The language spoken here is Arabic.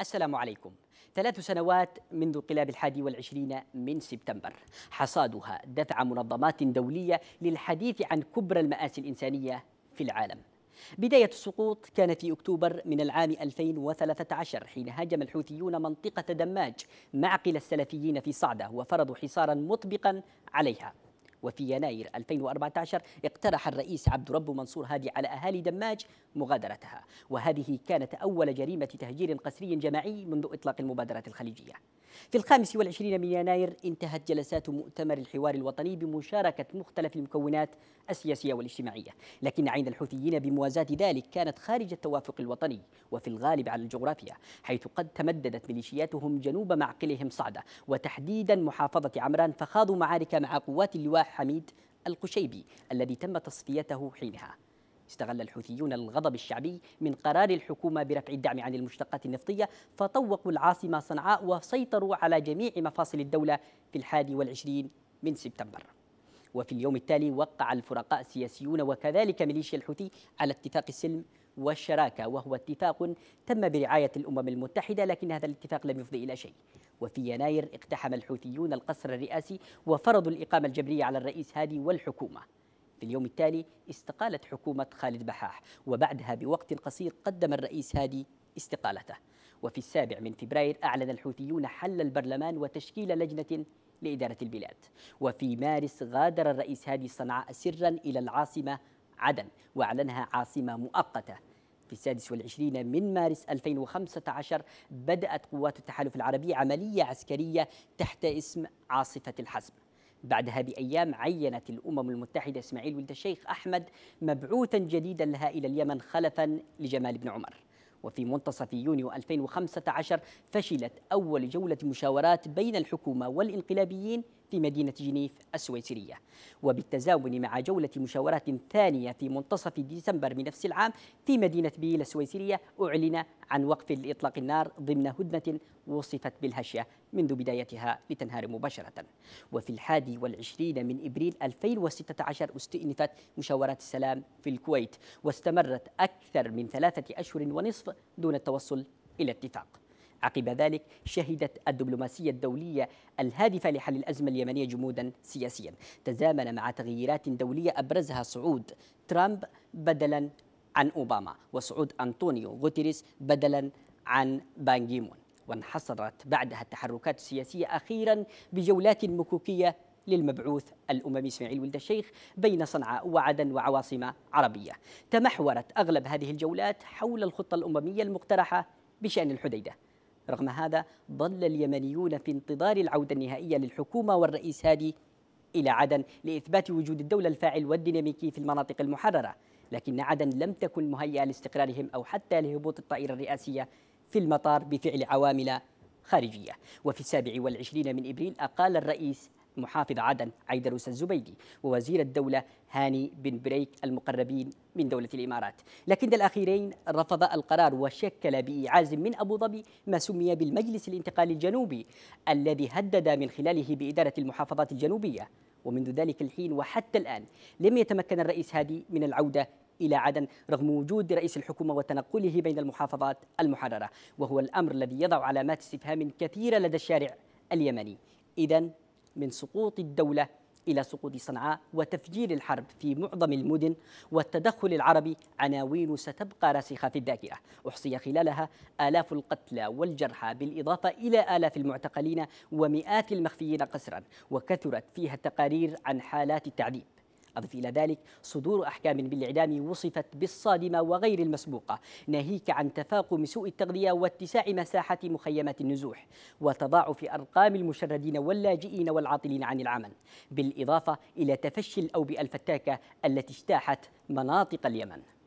السلام عليكم ثلاث سنوات منذ انقلاب الحادي والعشرين من سبتمبر حصادها دفع منظمات دولية للحديث عن كبرى المآسي الإنسانية في العالم بداية السقوط كان في أكتوبر من العام 2013 حين هاجم الحوثيون منطقة دماج معقل السلفيين في صعدة وفرضوا حصارا مطبقا عليها وفي يناير 2014 اقترح الرئيس عبد رب منصور هادي على أهالي دماج مغادرتها وهذه كانت أول جريمة تهجير قسري جماعي منذ إطلاق المبادرة الخليجية في الخامس والعشرين من يناير انتهت جلسات مؤتمر الحوار الوطني بمشاركة مختلف المكونات السياسية والاجتماعية لكن عين الحوثيين بموازاة ذلك كانت خارج التوافق الوطني وفي الغالب على الجغرافيا حيث قد تمددت ميليشياتهم جنوب معقلهم صعدة وتحديدا محافظة عمران فخاضوا معارك مع قوات اللواء حميد القشيبي الذي تم تصفيته حينها استغل الحوثيون الغضب الشعبي من قرار الحكومة برفع الدعم عن المشتقات النفطية فطوقوا العاصمة صنعاء وسيطروا على جميع مفاصل الدولة في الحادي والعشرين من سبتمبر وفي اليوم التالي وقع الفرقاء السياسيون وكذلك ميليشيا الحوثي على اتفاق السلم والشراكة وهو اتفاق تم برعاية الأمم المتحدة لكن هذا الاتفاق لم يفضي إلى شيء وفي يناير اقتحم الحوثيون القصر الرئاسي وفرضوا الإقامة الجبرية على الرئيس هادي والحكومة في اليوم التالي استقالت حكومة خالد بحاح وبعدها بوقت قصير قدم الرئيس هادي استقالته وفي السابع من فبراير أعلن الحوثيون حل البرلمان وتشكيل لجنة لإدارة البلاد وفي مارس غادر الرئيس هادي صنعاء سرا إلى العاصمة عدن وأعلنها عاصمة مؤقتة في السادس والعشرين من مارس 2015 بدأت قوات التحالف العربي عملية عسكرية تحت اسم عاصفة الحزم بعدها بأيام عينت الأمم المتحدة إسماعيل ولد الشيخ أحمد مبعوثا جديدا لها إلى اليمن خلفا لجمال بن عمر وفي منتصف يونيو 2015 فشلت أول جولة مشاورات بين الحكومة والإنقلابيين في مدينة جنيف السويسرية وبالتزامن مع جولة مشاورات ثانية في منتصف ديسمبر من نفس العام في مدينة بيل السويسرية أعلن عن وقف لإطلاق النار ضمن هدنة وصفت بالهشية منذ بدايتها لتنهار مباشرة وفي الحادي والعشرين من إبريل 2016 استئنفت مشاورات السلام في الكويت واستمرت أكثر من ثلاثة أشهر ونصف دون التوصل إلى اتفاق عقب ذلك شهدت الدبلوماسية الدولية الهادفة لحل الأزمة اليمنية جمودا سياسيا تزامن مع تغييرات دولية أبرزها صعود ترامب بدلا عن أوباما وصعود أنطونيو غوتيريس بدلا عن بانجيمون وانحصرت بعدها التحركات السياسية أخيرا بجولات مكوكية للمبعوث الأممي إسماعيل ولد الشيخ بين صنعاء وعدن وعواصم عربية تمحورت أغلب هذه الجولات حول الخطة الأممية المقترحة بشأن الحديدة رغم هذا ظل اليمنيون في انتظار العودة النهائية للحكومة والرئيس هادي إلى عدن لإثبات وجود الدولة الفاعل والديناميكي في المناطق المحررة لكن عدن لم تكن مهيئة لاستقرارهم أو حتى لهبوط الطائرة الرئاسية في المطار بفعل عوامل خارجية وفي السابع والعشرين من إبريل أقال الرئيس محافظ عدن عيدروس الزبيدي ووزير الدولة هاني بن بريك المقربين من دولة الإمارات لكن الأخيرين رفض القرار وشكل بإعاز من أبو ظبي ما سمي بالمجلس الانتقالي الجنوبي الذي هدد من خلاله بإدارة المحافظات الجنوبية ومنذ ذلك الحين وحتى الآن لم يتمكن الرئيس هادي من العودة إلى عدن رغم وجود رئيس الحكومة وتنقله بين المحافظات المحررة وهو الأمر الذي يضع علامات استفهام كثيرة لدى الشارع اليمني إذا من سقوط الدولة إلى سقوط صنعاء وتفجير الحرب في معظم المدن والتدخل العربي عناوين ستبقى راسخة في الذاكرة أحصي خلالها آلاف القتلى والجرحى بالإضافة إلى آلاف المعتقلين ومئات المخفيين قسرا وكثرت فيها التقارير عن حالات التعذيب أضف إلى ذلك صدور أحكام بالإعدام وصفت بالصادمة وغير المسبوقة ناهيك عن تفاقم سوء التغذية واتساع مساحة مخيمات النزوح وتضاعف أرقام المشردين واللاجئين والعاطلين عن العمل بالإضافة إلى تفشي الأوبئة الفتاكة التي اجتاحت مناطق اليمن